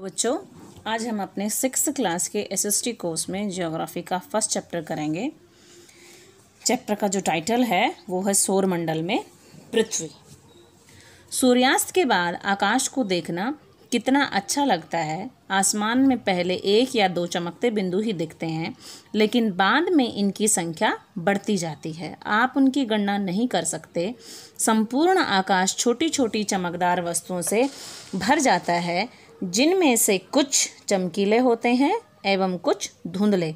बच्चों आज हम अपने सिक्स क्लास के एसएसटी कोर्स में ज्योग्राफी का फर्स्ट चैप्टर करेंगे चैप्टर का जो टाइटल है वो है सौरमंडल में पृथ्वी सूर्यास्त के बाद आकाश को देखना कितना अच्छा लगता है आसमान में पहले एक या दो चमकते बिंदु ही दिखते हैं लेकिन बाद में इनकी संख्या बढ़ती जाती है आप उनकी गणना नहीं कर सकते संपूर्ण आकाश छोटी छोटी चमकदार वस्तुओं से भर जाता है जिनमें से कुछ चमकीले होते हैं एवं कुछ धुंधले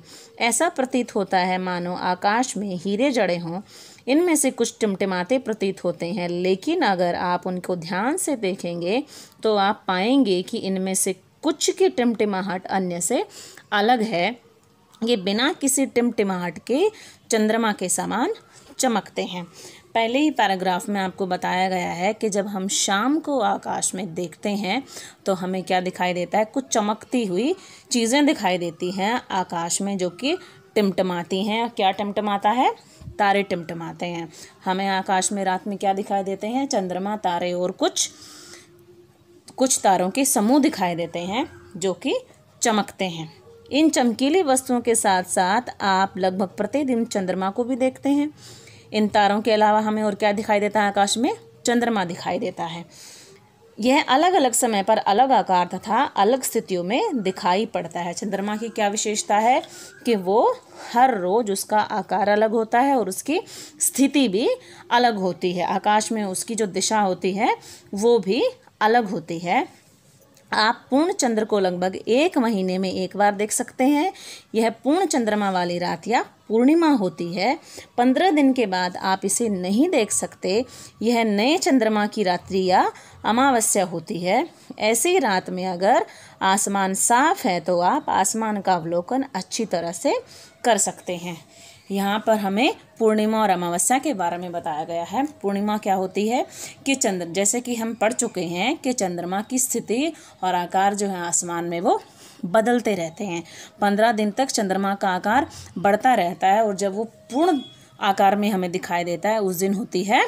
ऐसा प्रतीत होता है मानो आकाश में हीरे जड़े हों इनमें से कुछ टिमटिमाते प्रतीत होते हैं लेकिन अगर आप उनको ध्यान से देखेंगे तो आप पाएंगे कि इनमें से कुछ की टिमटिमाहट अन्य से अलग है ये बिना किसी टिमटिमाहट के चंद्रमा के समान चमकते हैं पहले ही पैराग्राफ में आपको बताया गया है कि जब हम शाम को आकाश में देखते हैं तो हमें क्या दिखाई देता है कुछ चमकती हुई चीज़ें दिखाई देती हैं आकाश में जो कि टिमटमाती हैं क्या टिमटमाता है तारे टिमटमाते हैं हमें आकाश में रात में क्या दिखाई देते हैं चंद्रमा तारे और कुछ कुछ तारों के समूह दिखाई देते हैं जो कि चमकते हैं इन चमकीली वस्तुओं के साथ साथ आप लगभग प्रतिदिन चंद्रमा को भी देखते हैं इन तारों के अलावा हमें और क्या दिखाई देता है आकाश में चंद्रमा दिखाई देता है यह अलग अलग समय पर अलग आकार तथा अलग स्थितियों में दिखाई पड़ता है चंद्रमा की क्या विशेषता है कि वो हर रोज उसका आकार अलग होता है और उसकी स्थिति भी अलग होती है आकाश में उसकी जो दिशा होती है वो भी अलग होती है आप पूर्ण चंद्र को लगभग एक महीने में एक बार देख सकते हैं यह पूर्ण चंद्रमा वाली रात या पूर्णिमा होती है पंद्रह दिन के बाद आप इसे नहीं देख सकते यह नए चंद्रमा की रात्रि या अमावस्या होती है ऐसी रात में अगर आसमान साफ है तो आप आसमान का अवलोकन अच्छी तरह से कर सकते हैं यहाँ पर हमें पूर्णिमा और अमावस्या के बारे में बताया गया है पूर्णिमा क्या होती है कि चंद्र जैसे कि हम पढ़ चुके हैं कि चंद्रमा की स्थिति और आकार जो है आसमान में वो बदलते रहते हैं पंद्रह दिन तक चंद्रमा का आकार बढ़ता रहता है और जब वो पूर्ण आकार में हमें दिखाई देता है उस दिन होती है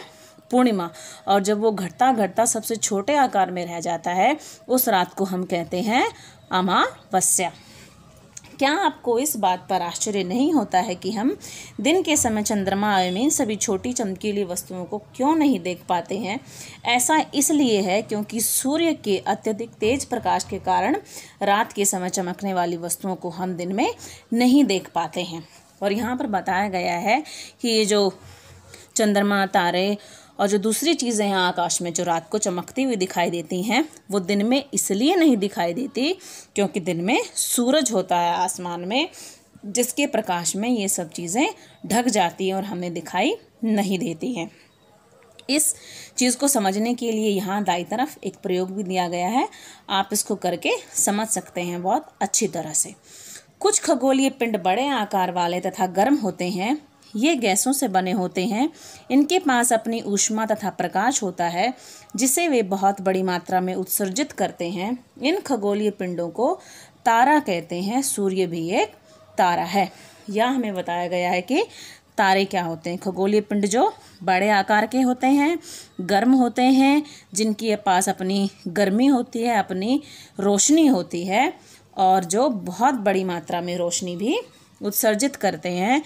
पूर्णिमा और जब वो घटता घटता सबसे छोटे आकार में रह जाता है उस रात को हम कहते हैं अमावस्या क्या आपको इस बात पर आश्चर्य नहीं होता है कि हम दिन के समय चंद्रमा आयु में सभी छोटी चमकीली वस्तुओं को क्यों नहीं देख पाते हैं ऐसा इसलिए है क्योंकि सूर्य के अत्यधिक तेज प्रकाश के कारण रात के समय चमकने वाली वस्तुओं को हम दिन में नहीं देख पाते हैं और यहाँ पर बताया गया है कि ये जो चंद्रमा तारे और जो दूसरी चीज़ें हैं आकाश में जो रात को चमकती हुई दिखाई देती हैं वो दिन में इसलिए नहीं दिखाई देती क्योंकि दिन में सूरज होता है आसमान में जिसके प्रकाश में ये सब चीज़ें ढक जाती हैं और हमें दिखाई नहीं देती हैं इस चीज़ को समझने के लिए यहाँ दाई तरफ एक प्रयोग भी दिया गया है आप इसको करके समझ सकते हैं बहुत अच्छी तरह से कुछ खगोलीय पिंड बड़े आकार वाले तथा गर्म होते हैं ये गैसों से बने होते हैं इनके पास अपनी ऊष्मा तथा प्रकाश होता है जिसे वे बहुत बड़ी मात्रा में उत्सर्जित करते हैं इन खगोलीय पिंडों को तारा कहते हैं सूर्य भी एक तारा है यह हमें बताया गया है कि तारे क्या होते हैं खगोलीय पिंड जो बड़े आकार के होते हैं गर्म होते हैं जिनकी पास अपनी गर्मी होती है अपनी रोशनी होती है और जो बहुत बड़ी मात्रा में रोशनी भी उत्सर्जित करते हैं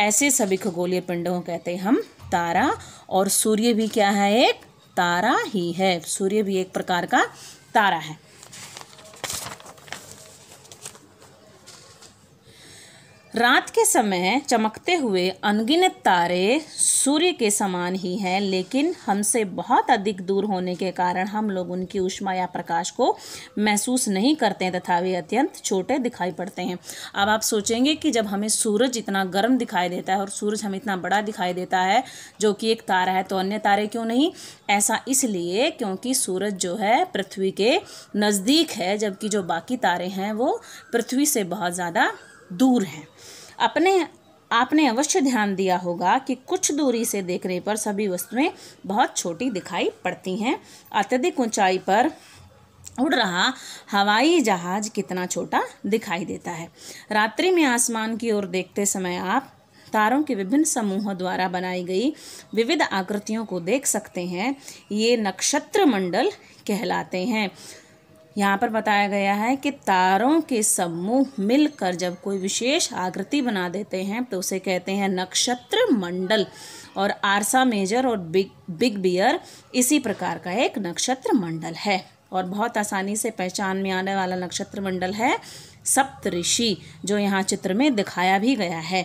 ऐसे सभी खगोलीय पिंडों को कहते हैं हम तारा और सूर्य भी क्या है एक तारा ही है सूर्य भी एक प्रकार का तारा है रात के समय चमकते हुए अनगिनत तारे सूर्य के समान ही हैं लेकिन हमसे बहुत अधिक दूर होने के कारण हम लोग उनकी ऊष्मा या प्रकाश को महसूस नहीं करते तथा वे अत्यंत छोटे दिखाई पड़ते हैं अब आप सोचेंगे कि जब हमें सूरज इतना गर्म दिखाई देता है और सूरज हमें इतना बड़ा दिखाई देता है जो कि एक तारा है तो अन्य तारे क्यों नहीं ऐसा इसलिए क्योंकि सूरज जो है पृथ्वी के नज़दीक है जबकि जो बाकी तारे हैं वो पृथ्वी से बहुत ज़्यादा दूर हैं अपने आपने अवश्य ध्यान दिया होगा कि कुछ दूरी से देखने पर सभी वस्तुएं बहुत छोटी दिखाई पड़ती हैं अत्यधिक ऊंचाई पर उड़ रहा हवाई जहाज कितना छोटा दिखाई देता है रात्रि में आसमान की ओर देखते समय आप तारों के विभिन्न समूहों द्वारा बनाई गई विविध आकृतियों को देख सकते हैं ये नक्षत्र मंडल कहलाते हैं यहाँ पर बताया गया है कि तारों के समूह मिलकर जब कोई विशेष आकृति बना देते हैं तो उसे कहते हैं नक्षत्र मंडल और आरसा मेजर और बिग बिग बियर इसी प्रकार का एक नक्षत्र मंडल है और बहुत आसानी से पहचान में आने वाला नक्षत्र मंडल है सप्तऋषि जो यहाँ चित्र में दिखाया भी गया है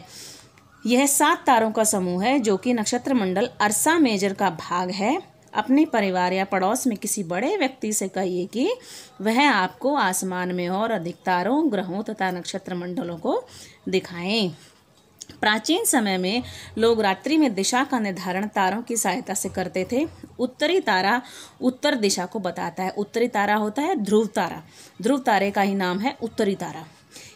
यह सात तारों का समूह है जो कि नक्षत्र मंडल अरसा मेजर का भाग है अपने परिवार या पड़ोस में किसी बड़े व्यक्ति से कहिए कि वह आपको आसमान में और अधिक तारों ग्रहों तथा नक्षत्र मंडलों को दिखाएं प्राचीन समय में लोग रात्रि में दिशा का निर्धारण तारों की सहायता से करते थे उत्तरी तारा उत्तर दिशा को बताता है उत्तरी तारा होता है ध्रुव तारा ध्रुव तारे का ही नाम है उत्तरी तारा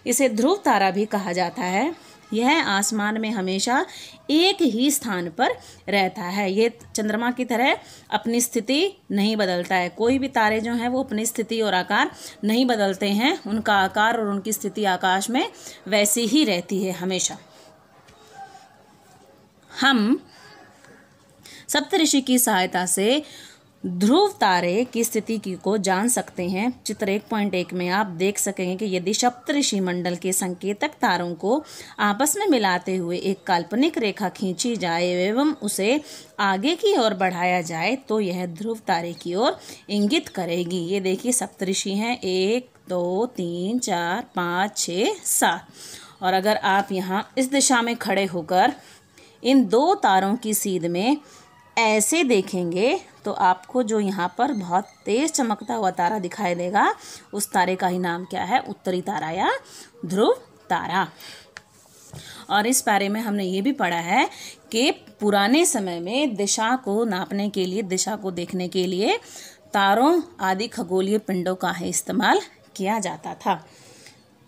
इसे ध्रुव तारा भी कहा जाता है यह आसमान में हमेशा एक ही स्थान पर रहता है ये चंद्रमा की तरह अपनी स्थिति नहीं बदलता है कोई भी तारे जो हैं वो अपनी स्थिति और आकार नहीं बदलते हैं उनका आकार और उनकी स्थिति आकाश में वैसी ही रहती है हमेशा हम सप्तऋषि की सहायता से ध्रुव तारे की स्थिति की को जान सकते हैं चित्र एक पॉइंट एक में आप देख सकेंगे कि यदि सप्तऋषि मंडल के संकेतक तारों को आपस में मिलाते हुए एक काल्पनिक रेखा खींची जाए एवं उसे आगे की ओर बढ़ाया जाए तो यह ध्रुव तारे की ओर इंगित करेगी ये देखिए सप्तऋषि हैं एक दो तीन चार पाँच छः सात और अगर आप यहाँ इस दिशा में खड़े होकर इन दो तारों की सीध में ऐसे देखेंगे तो आपको जो यहाँ पर बहुत तेज़ चमकता हुआ तारा दिखाई देगा उस तारे का ही नाम क्या है उत्तरी तारा या ध्रुव तारा और इस बारे में हमने ये भी पढ़ा है कि पुराने समय में दिशा को नापने के लिए दिशा को देखने के लिए तारों आदि खगोलीय पिंडों का ही इस्तेमाल किया जाता था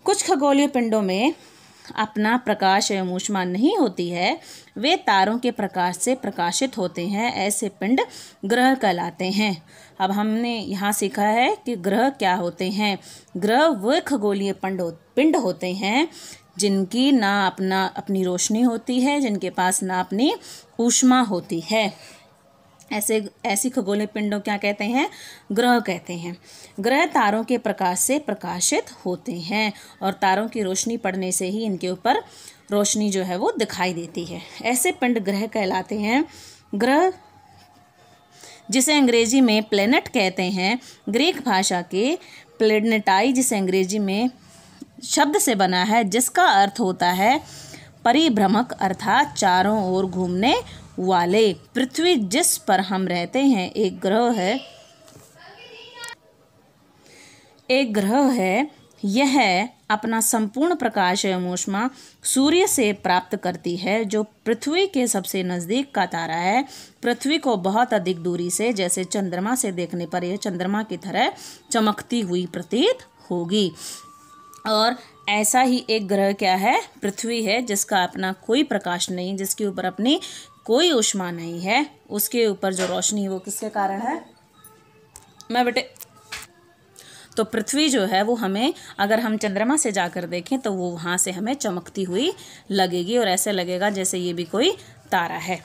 कुछ खगोलीय पिंडों में अपना प्रकाश एवं ऊष्मा नहीं होती है वे तारों के प्रकाश से प्रकाशित होते हैं ऐसे पिंड ग्रह कहलाते हैं अब हमने यहाँ सीखा है कि ग्रह क्या होते हैं ग्रह वे खगोलीय पंड पिंड होते हैं जिनकी ना अपना अपनी रोशनी होती है जिनके पास ना अपनी ऊष्मा होती है ऐसे ऐसी खगोलीय पिंडों क्या कहते हैं ग्रह कहते हैं ग्रह तारों के प्रकाश से प्रकाशित होते हैं और तारों की रोशनी पड़ने से ही इनके ऊपर रोशनी जो है वो दिखाई देती है ऐसे पिंड ग्रह कहलाते हैं ग्रह जिसे अंग्रेजी में प्लेनेट कहते हैं ग्रीक भाषा के प्लेनेटाई जिसे अंग्रेजी में शब्द से बना है जिसका अर्थ होता है परिभ्रमक अर्थात चारों ओर घूमने वाले पृथ्वी जिस पर हम रहते हैं एक ग्रह है एक ग्रह है यह अपना संपूर्ण प्रकाश एवं ऊष्मा सूर्य से प्राप्त करती है जो पृथ्वी के सबसे नज़दीक का तारा है पृथ्वी को बहुत अधिक दूरी से जैसे चंद्रमा से देखने पर यह चंद्रमा की तरह चमकती हुई प्रतीत होगी और ऐसा ही एक ग्रह क्या है पृथ्वी है जिसका अपना कोई प्रकाश नहीं जिसके ऊपर अपनी कोई ऊष्मा नहीं है उसके ऊपर जो रोशनी है वो किसके कारण है मैं बेटे तो पृथ्वी जो है वो हमें अगर हम चंद्रमा से जाकर देखें तो वो वहाँ से हमें चमकती हुई लगेगी और ऐसे लगेगा जैसे ये भी कोई तारा है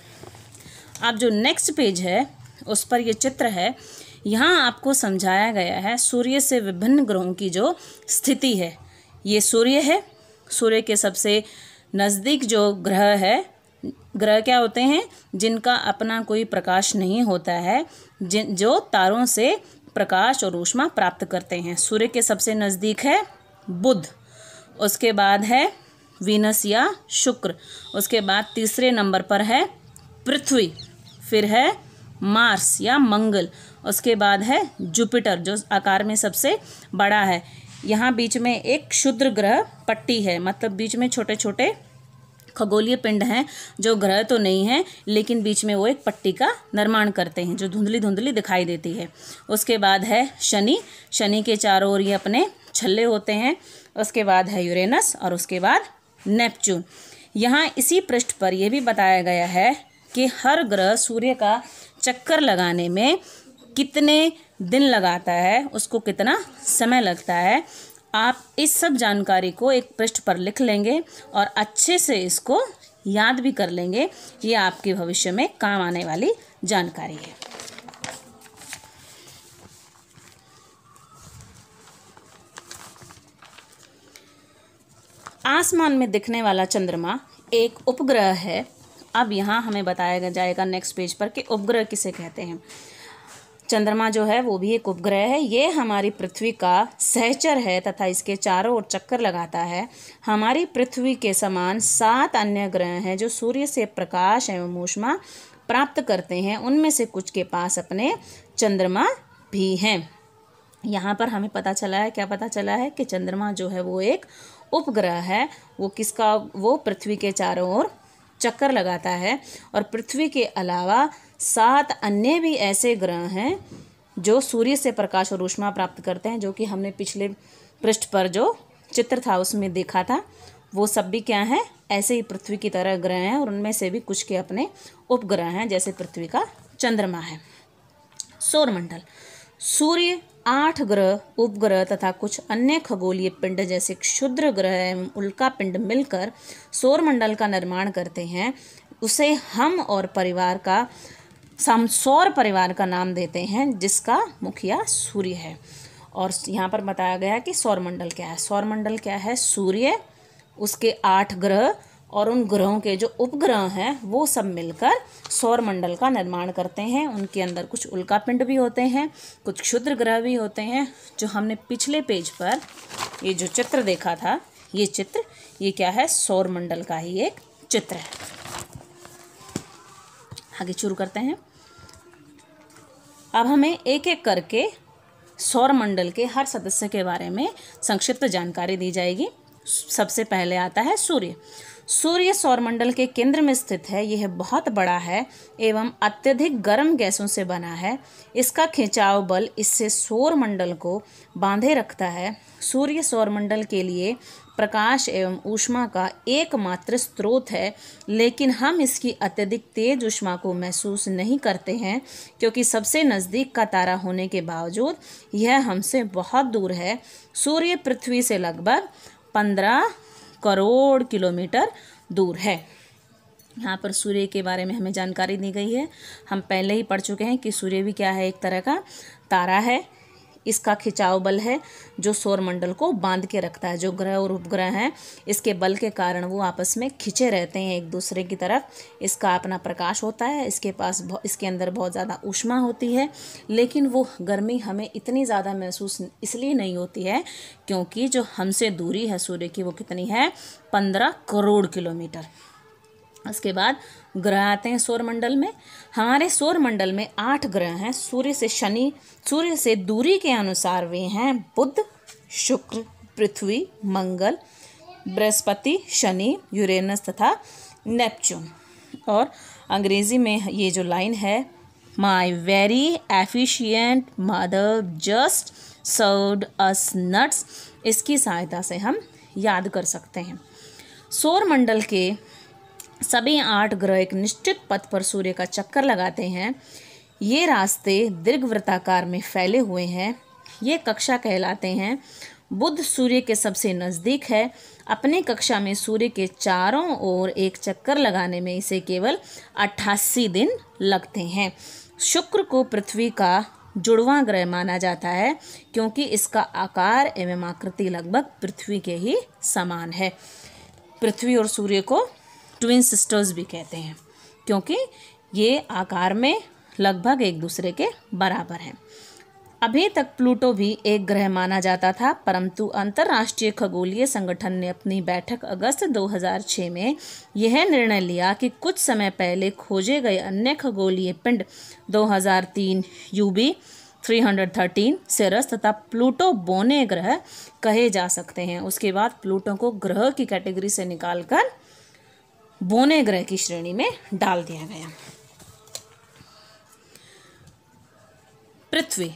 अब जो नेक्स्ट पेज है उस पर ये चित्र है यहाँ आपको समझाया गया है सूर्य से विभिन्न ग्रहों की जो स्थिति है ये सूर्य है सूर्य के सबसे नज़दीक जो ग्रह है ग्रह क्या होते हैं जिनका अपना कोई प्रकाश नहीं होता है जिन जो तारों से प्रकाश और ऊष्मा प्राप्त करते हैं सूर्य के सबसे नज़दीक है बुध उसके बाद है वीनस या शुक्र उसके बाद तीसरे नंबर पर है पृथ्वी फिर है मार्स या मंगल उसके बाद है जुपिटर जो आकार में सबसे बड़ा है यहाँ बीच में एक क्षुद्र ग्रह पट्टी है मतलब बीच में छोटे छोटे खगोलीय पिंड हैं जो ग्रह तो नहीं है लेकिन बीच में वो एक पट्टी का निर्माण करते हैं जो धुंधली धुंधली दिखाई देती है उसके बाद है शनि शनि के चारों ओर ये अपने छल्ले होते हैं उसके बाद है यूरेनस और उसके बाद नेपच्यून यहाँ इसी पृष्ठ पर यह भी बताया गया है कि हर ग्रह सूर्य का चक्कर लगाने में कितने दिन लगाता है उसको कितना समय लगता है आप इस सब जानकारी को एक पृष्ठ पर लिख लेंगे और अच्छे से इसको याद भी कर लेंगे ये आपके भविष्य में काम आने वाली जानकारी है आसमान में दिखने वाला चंद्रमा एक उपग्रह है अब यहाँ हमें बताया जाएगा नेक्स्ट पेज पर कि उपग्रह किसे कहते हैं चंद्रमा जो है वो भी एक उपग्रह है ये हमारी पृथ्वी का सहचर है तथा इसके चारों ओर चक्कर लगाता है हमारी पृथ्वी के समान सात अन्य ग्रह हैं जो सूर्य से प्रकाश एवं ऊष्मा प्राप्त करते हैं उनमें से कुछ के पास अपने चंद्रमा भी हैं यहाँ पर हमें पता चला है क्या पता चला है कि चंद्रमा जो है वो एक उपग्रह है वो किसका वो पृथ्वी के चारों ओर चक्कर लगाता है और पृथ्वी के अलावा सात अन्य भी ऐसे ग्रह हैं जो सूर्य से प्रकाश और ऊष्मा प्राप्त करते हैं जो कि हमने पिछले पृष्ठ पर जो चित्र था उसमें देखा था वो सब भी क्या हैं ऐसे ही पृथ्वी की तरह ग्रह हैं और उनमें से भी कुछ के अपने उपग्रह हैं जैसे पृथ्वी का चंद्रमा है सौरमंडल सूर्य आठ ग्रह उपग्रह तथा कुछ अन्य खगोलीय पिंड जैसे क्षुद्र ग्रह एवं उल्का पिंड मिलकर सौरमंडल का निर्माण करते हैं उसे हम और परिवार का सौर परिवार का नाम देते हैं जिसका मुखिया सूर्य है और यहाँ पर बताया गया कि सौरमंडल क्या है सौरमंडल क्या है सूर्य उसके आठ ग्रह और उन ग्रहों के जो उपग्रह हैं वो सब मिलकर सौरमंडल का निर्माण करते हैं उनके अंदर कुछ उल्कापिंड भी होते हैं कुछ क्षुद्र ग्रह भी होते हैं जो हमने पिछले पेज पर ये जो चित्र देखा था ये चित्र ये क्या है सौरमंडल का ही एक चित्र है आगे शुरू करते हैं अब हमें एक एक करके सौर मंडल के हर सदस्य के बारे में संक्षिप्त जानकारी दी जाएगी सबसे पहले आता है सूर्य सूर्य सौरमंडल के केंद्र में स्थित है यह बहुत बड़ा है एवं अत्यधिक गर्म गैसों से बना है इसका खिंचाव बल इससे सौर मंडल को बांधे रखता है सूर्य सौर मंडल के लिए प्रकाश एवं ऊष्मा का एकमात्र स्रोत है लेकिन हम इसकी अत्यधिक तेज ऊष्मा को महसूस नहीं करते हैं क्योंकि सबसे नज़दीक का तारा होने के बावजूद यह हमसे बहुत दूर है सूर्य पृथ्वी से लगभग पंद्रह करोड़ किलोमीटर दूर है यहाँ पर सूर्य के बारे में हमें जानकारी दी गई है हम पहले ही पढ़ चुके हैं कि सूर्य भी क्या है एक तरह का तारा है इसका खिंचाव बल है जो सौरमंडल को बांध के रखता है जो ग्रह और उपग्रह हैं इसके बल के कारण वो आपस में खिंचे रहते हैं एक दूसरे की तरफ इसका अपना प्रकाश होता है इसके पास इसके अंदर बहुत ज़्यादा ऊष्मा होती है लेकिन वो गर्मी हमें इतनी ज़्यादा महसूस इसलिए नहीं होती है क्योंकि जो हमसे दूरी है सूर्य की वो कितनी है पंद्रह करोड़ किलोमीटर उसके बाद ग्रह आते हैं सौरमंडल में हमारे सौरमंडल में आठ ग्रह हैं सूर्य से शनि सूर्य से दूरी के अनुसार वे हैं बुध शुक्र पृथ्वी मंगल बृहस्पति शनि यूरेनस तथा नेपच्यून और अंग्रेज़ी में ये जो लाइन है my very efficient mother just served us nuts इसकी सहायता से हम याद कर सकते हैं सौरमंडल के सभी आठ ग्रह एक निश्चित पथ पर सूर्य का चक्कर लगाते हैं ये रास्ते दीर्घवृत्ताकार में फैले हुए हैं ये कक्षा कहलाते हैं बुध सूर्य के सबसे नज़दीक है अपनी कक्षा में सूर्य के चारों ओर एक चक्कर लगाने में इसे केवल अट्ठासी दिन लगते हैं शुक्र को पृथ्वी का जुड़वा ग्रह माना जाता है क्योंकि इसका आकार एवं आकृति लगभग पृथ्वी के ही समान है पृथ्वी और सूर्य को ट्विन सिस्टर्स भी कहते हैं क्योंकि ये आकार में लगभग एक दूसरे के बराबर हैं अभी तक प्लूटो भी एक ग्रह माना जाता था परंतु अंतर्राष्ट्रीय खगोलीय संगठन ने अपनी बैठक अगस्त 2006 में यह निर्णय लिया कि कुछ समय पहले खोजे गए अन्य खगोलीय पिंड 2003 यूबी 313 सेरस तथा प्लूटो बोने ग्रह कहे जा सकते हैं उसके बाद प्लूटो को ग्रह की कैटेगरी से निकालकर बोने ग्रह की श्रेणी में डाल दिया गया पृथ्वी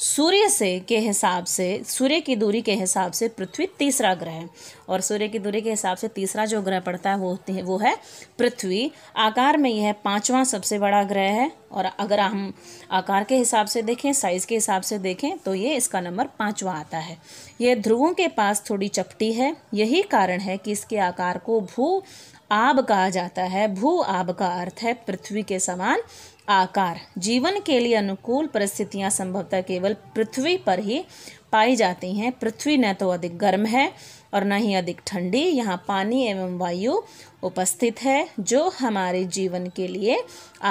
सूर्य से के हिसाब से सूर्य की दूरी के हिसाब से पृथ्वी तीसरा ग्रह है और सूर्य की दूरी के हिसाब से तीसरा जो ग्रह पड़ता है वो होते हैं वो है पृथ्वी आकार में यह पांचवा सबसे बड़ा ग्रह है और अगर हम आकार के हिसाब से देखें साइज़ के हिसाब से देखें तो ये इसका नंबर पाँचवा आता है ये ध्रुवों के पास थोड़ी चपटी है यही कारण है कि इसके आकार को भू आब कहा जाता है भू आब का अर्थ है पृथ्वी के समान आकार जीवन के लिए अनुकूल परिस्थितियां संभवतः केवल पृथ्वी पर ही पाई जाती हैं पृथ्वी न तो अधिक गर्म है और न ही अधिक ठंडी यहाँ पानी एवं वायु उपस्थित है जो हमारे जीवन के लिए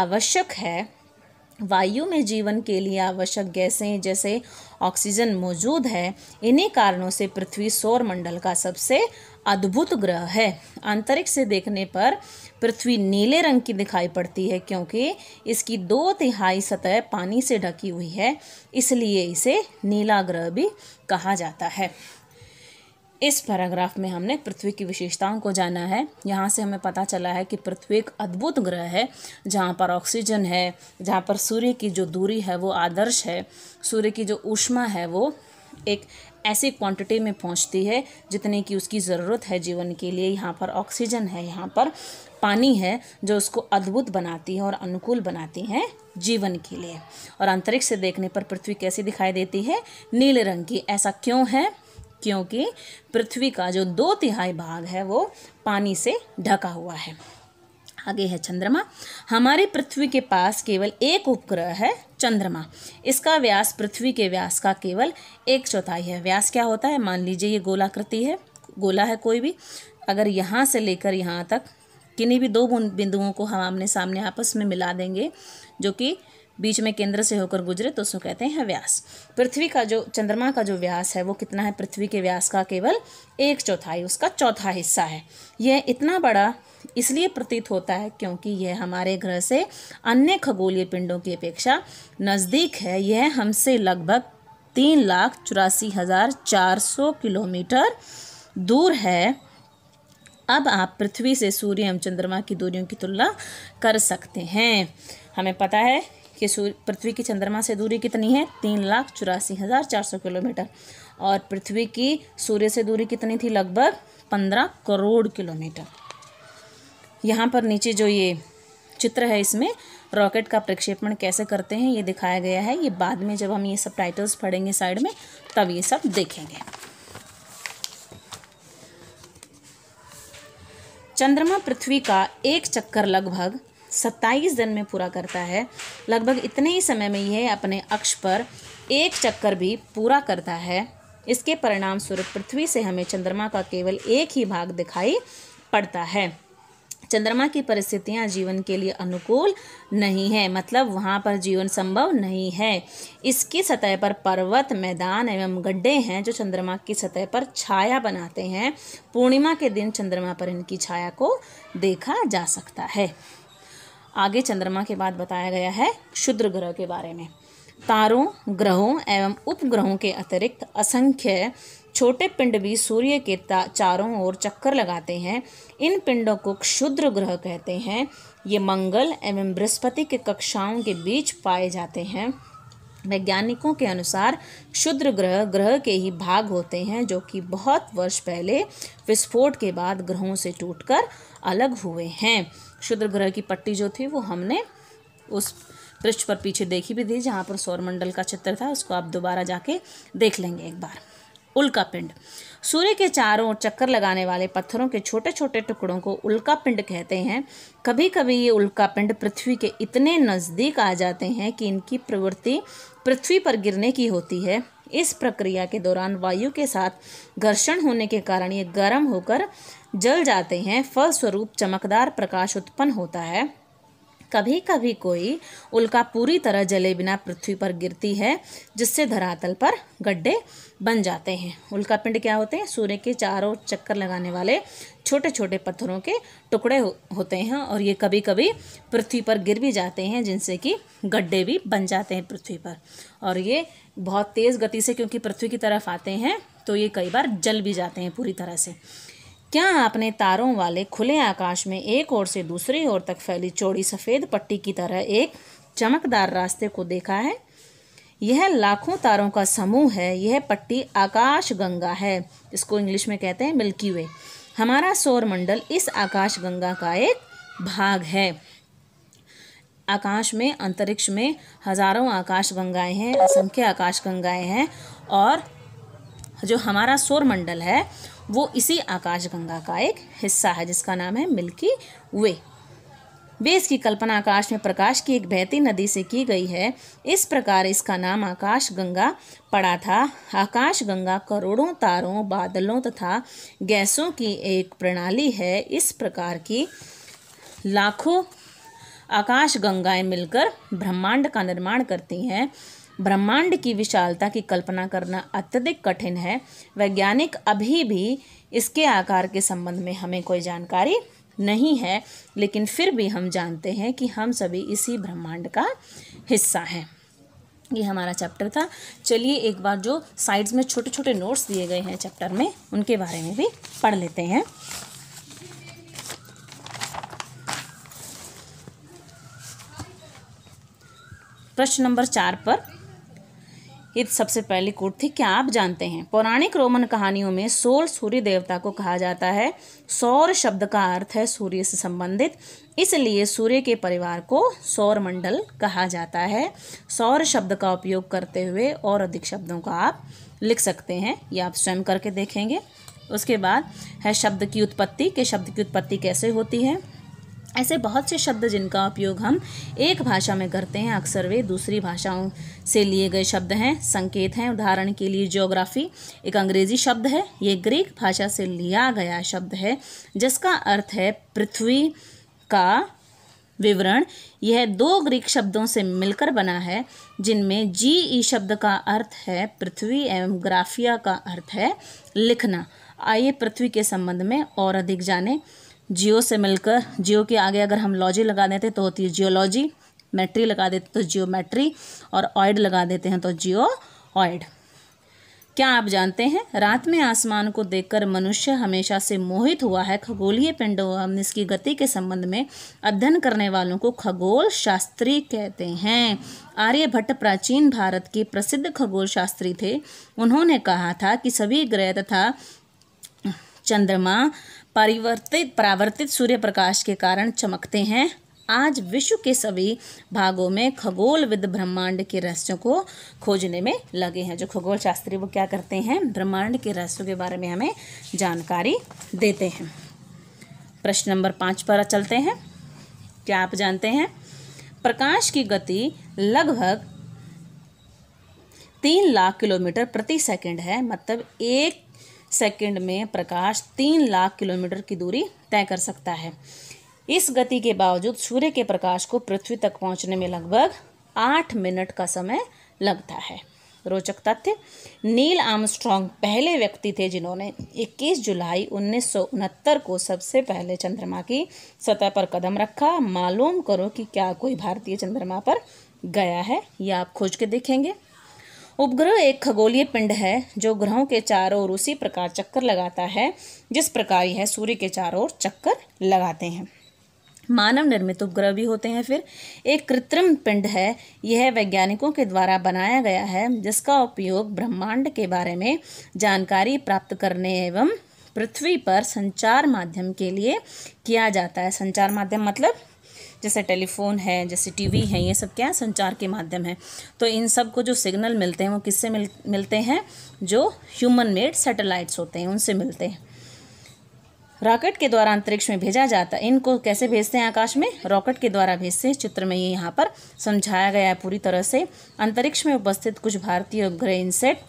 आवश्यक है वायु में जीवन के लिए आवश्यक गैसें जैसे ऑक्सीजन मौजूद है इन्हीं कारणों से पृथ्वी सौर मंडल का सबसे अद्भुत ग्रह है आंतरिक से देखने पर पृथ्वी नीले रंग की दिखाई पड़ती है क्योंकि इसकी दो तिहाई सतह पानी से ढकी हुई है इसलिए इसे नीला ग्रह भी कहा जाता है इस पैराग्राफ में हमने पृथ्वी की विशेषताओं को जाना है यहाँ से हमें पता चला है कि पृथ्वी एक अद्भुत ग्रह है जहाँ पर ऑक्सीजन है जहाँ पर सूर्य की जो दूरी है वो आदर्श है सूर्य की जो ऊष्मा है वो एक ऐसी क्वांटिटी में पहुंचती है जितने की उसकी ज़रूरत है जीवन के लिए यहाँ पर ऑक्सीजन है यहाँ पर पानी है जो उसको अद्भुत बनाती है और अनुकूल बनाती है जीवन के लिए और अंतरिक्ष से देखने पर पृथ्वी कैसी दिखाई देती है नीले रंग की ऐसा क्यों है क्योंकि पृथ्वी का जो दो तिहाई भाग है वो पानी से ढका हुआ है आगे है चंद्रमा हमारे पृथ्वी के पास केवल एक उपग्रह है चंद्रमा इसका व्यास पृथ्वी के व्यास का केवल एक चौथाई है व्यास क्या होता है मान लीजिए ये गोलाकृति है गोला है कोई भी अगर यहाँ से लेकर यहाँ तक किन्हीं भी दो बिंदुओं को हम आमने सामने आपस में मिला देंगे जो कि बीच में केंद्र से होकर गुजरे तो उसको कहते हैं व्यास पृथ्वी का जो चंद्रमा का जो व्यास है वो कितना है पृथ्वी के व्यास का केवल एक चौथाई उसका चौथा हिस्सा है यह इतना बड़ा इसलिए प्रतीत होता है क्योंकि यह हमारे ग्रह से अन्य खगोलीय पिंडों की अपेक्षा नज़दीक है यह हमसे लगभग तीन लाख चौरासी हज़ार चार सौ किलोमीटर दूर है अब आप पृथ्वी से सूर्य एवं चंद्रमा की दूरियों की तुलना कर सकते हैं हमें पता है कि सूर्य पृथ्वी की चंद्रमा से दूरी कितनी है तीन लाख चौरासी हज़ार चार सौ किलोमीटर और पृथ्वी की सूर्य से दूरी कितनी थी लगभग पंद्रह करोड़ किलोमीटर यहाँ पर नीचे जो ये चित्र है इसमें रॉकेट का प्रक्षेपण कैसे करते हैं ये दिखाया गया है ये बाद में जब हम ये सब टाइटल्स पढ़ेंगे साइड में तब ये सब देखेंगे चंद्रमा पृथ्वी का एक चक्कर लगभग 27 दिन में पूरा करता है लगभग इतने ही समय में यह अपने अक्ष पर एक चक्कर भी पूरा करता है इसके परिणाम स्वरूप पृथ्वी से हमें चंद्रमा का केवल एक ही भाग दिखाई पड़ता है चंद्रमा की परिस्थितियां जीवन के लिए अनुकूल नहीं है मतलब वहाँ पर जीवन संभव नहीं है इसकी सतह पर पर्वत मैदान एवं गड्ढे हैं जो चंद्रमा की सतह पर छाया बनाते हैं पूर्णिमा के दिन चंद्रमा पर इनकी छाया को देखा जा सकता है आगे चंद्रमा के बाद बताया गया है क्षुद्र ग्रह के बारे में तारों ग्रहों एवं उपग्रहों के अतिरिक्त असंख्य छोटे पिंड भी सूर्य के चारों ओर चक्कर लगाते हैं इन पिंडों को क्षुद्र ग्रह कहते हैं ये मंगल एवं बृहस्पति के कक्षाओं के बीच पाए जाते हैं वैज्ञानिकों के अनुसार क्षुद्र ग्रह ग्रह के ही भाग होते हैं जो कि बहुत वर्ष पहले विस्फोट के बाद ग्रहों से टूटकर अलग हुए हैं क्षुद्र ग्रह की पट्टी जो थी वो हमने उस पृष्ठ पर पीछे देखी भी थी जहाँ पर सौरमंडल का चित्र था उसको आप दोबारा जाके देख लेंगे एक बार उल्का पिंड सूर्य के चारों ओर चक्कर लगाने वाले पत्थरों के छोटे छोटे टुकड़ों को उल्का पिंड कहते हैं कभी कभी ये उल्का पिंड पृथ्वी के इतने नज़दीक आ जाते हैं कि इनकी प्रवृत्ति पृथ्वी पर गिरने की होती है इस प्रक्रिया के दौरान वायु के साथ घर्षण होने के कारण ये गर्म होकर जल जाते हैं फलस्वरूप चमकदार प्रकाश उत्पन्न होता है कभी कभी कोई उल्का पूरी तरह जले बिना पृथ्वी पर गिरती है जिससे धरातल पर गड्ढे बन जाते हैं उल्का पिंड क्या होते हैं सूर्य के चारों चक्कर लगाने वाले छोटे छोटे पत्थरों के टुकड़े हो, होते हैं और ये कभी कभी पृथ्वी पर गिर भी जाते हैं जिनसे कि गड्ढे भी बन जाते हैं पृथ्वी पर और ये बहुत तेज़ गति से क्योंकि पृथ्वी की तरफ आते हैं तो ये कई बार जल भी जाते हैं पूरी तरह से क्या आपने तारों वाले खुले आकाश में एक ओर से दूसरी ओर तक फैली चौड़ी सफ़ेद पट्टी की तरह एक चमकदार रास्ते को देखा है यह लाखों तारों का समूह है यह पट्टी आकाश गंगा है इसको इंग्लिश में कहते हैं मिल्की वे हमारा सौर मंडल इस आकाश गंगा का एक भाग है आकाश में अंतरिक्ष में हजारों आकाश गंगाएं हैं असंख्य आकाश गंगाएं हैं और जो हमारा सौर मंडल है वो इसी आकाशगंगा का एक हिस्सा है जिसका नाम है मिल्की वे वे इसकी कल्पना आकाश में प्रकाश की एक बहती नदी से की गई है इस प्रकार इसका नाम आकाश गंगा पड़ा था आकाश गंगा करोड़ों तारों बादलों तथा गैसों की एक प्रणाली है इस प्रकार की लाखों आकाश गंगाएं मिलकर ब्रह्मांड का निर्माण करती हैं ब्रह्मांड की विशालता की कल्पना करना अत्यधिक कठिन है वैज्ञानिक अभी भी इसके आकार के संबंध में हमें कोई जानकारी नहीं है लेकिन फिर भी हम जानते हैं कि हम सभी इसी ब्रह्मांड का हिस्सा हैं ये हमारा चैप्टर था चलिए एक बार जो साइड्स में छोटे छोटे नोट्स दिए गए हैं चैप्टर में उनके बारे में भी पढ़ लेते हैं प्रश्न नंबर चार पर ये तो सबसे पहली कूट थी क्या आप जानते हैं पौराणिक रोमन कहानियों में सोल सूर्य देवता को कहा जाता है सौर शब्द का अर्थ है सूर्य से संबंधित इसलिए सूर्य के परिवार को सौर मंडल कहा जाता है सौर शब्द का उपयोग करते हुए और अधिक शब्दों का आप लिख सकते हैं या आप स्वयं करके देखेंगे उसके बाद है शब्द की उत्पत्ति के शब्द की उत्पत्ति कैसे होती है ऐसे बहुत से शब्द जिनका उपयोग हम एक भाषा में करते हैं अक्सर वे दूसरी भाषाओं से लिए गए शब्द हैं संकेत हैं उदाहरण के लिए ज्योग्राफी एक अंग्रेजी शब्द है ये ग्रीक भाषा से लिया गया शब्द है जिसका अर्थ है पृथ्वी का विवरण यह दो ग्रीक शब्दों से मिलकर बना है जिनमें जी ई e शब्द का अर्थ है पृथ्वी एवं ग्राफिया का अर्थ है लिखना आइए पृथ्वी के संबंध में और अधिक जानें जियो से मिलकर जियो के आगे अगर हम लॉजी लगा देते तो होती है जियोलॉजी मैट्री लगा देते तो जियोमेट्री और ऑयड लगा देते हैं तो जियो ऑयड क्या आप जानते हैं रात में आसमान को देखकर मनुष्य हमेशा से मोहित हुआ है खगोलीय पिंडों इसकी गति के संबंध में अध्ययन करने वालों को खगोल शास्त्री कहते हैं आर्यभट्ट प्राचीन भारत के प्रसिद्ध खगोल शास्त्री थे उन्होंने कहा था कि सभी ग्रह तथा चंद्रमा परिवर्तित परावर्तित सूर्य प्रकाश के कारण चमकते हैं आज विश्व के सभी भागों में खगोलविद ब्रह्मांड के रहस्यों को खोजने में लगे हैं जो खगोल शास्त्री वो क्या करते हैं ब्रह्मांड के रहस्यों के बारे में हमें जानकारी देते हैं प्रश्न नंबर पाँच पर चलते हैं क्या आप जानते हैं प्रकाश की गति लगभग तीन लाख किलोमीटर प्रति सेकंड है मतलब एक सेकंड में प्रकाश तीन लाख किलोमीटर की दूरी तय कर सकता है इस गति के बावजूद सूर्य के प्रकाश को पृथ्वी तक पहुंचने में लगभग आठ मिनट का समय लगता है रोचक तथ्य नील आर्मस्ट्रॉन्ग पहले व्यक्ति थे जिन्होंने 21 जुलाई उन्नीस को सबसे पहले चंद्रमा की सतह पर कदम रखा मालूम करो कि क्या कोई भारतीय चंद्रमा पर गया है या आप खोज के देखेंगे उपग्रह एक खगोलीय पिंड है जो ग्रहों के चारों ओर उसी प्रकार चक्कर लगाता है जिस प्रकार यह सूर्य के चारों ओर चक्कर लगाते हैं मानव निर्मित उपग्रह भी होते हैं फिर एक कृत्रिम पिंड है यह वैज्ञानिकों के द्वारा बनाया गया है जिसका उपयोग ब्रह्मांड के बारे में जानकारी प्राप्त करने एवं पृथ्वी पर संचार माध्यम के लिए किया जाता है संचार माध्यम मतलब जैसे टेलीफोन है जैसे टीवी है ये सब क्या है संचार के माध्यम है तो इन सब को जो सिग्नल मिलते हैं वो किससे मिल मिलते हैं जो ह्यूमन मेड सैटेलाइट्स होते हैं उनसे मिलते हैं रॉकेट के द्वारा अंतरिक्ष में भेजा जाता है इनको कैसे भेजते हैं आकाश में रॉकेट के द्वारा भेजते हैं चित्र में ये यहाँ पर समझाया गया है पूरी तरह से अंतरिक्ष में उपस्थित कुछ भारतीय उपग्रह INSAT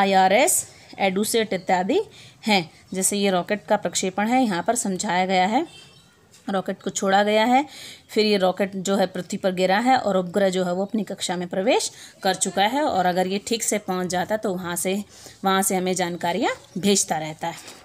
I R S EDUSAT इत्यादि हैं जैसे ये रॉकेट का प्रक्षेपण है यहाँ पर समझाया गया है रॉकेट को छोड़ा गया है फिर ये रॉकेट जो है पृथ्वी पर गिरा है और उपग्रह जो है वो अपनी कक्षा में प्रवेश कर चुका है और अगर ये ठीक से पहुंच जाता तो वहाँ से वहाँ से हमें जानकारियाँ भेजता रहता है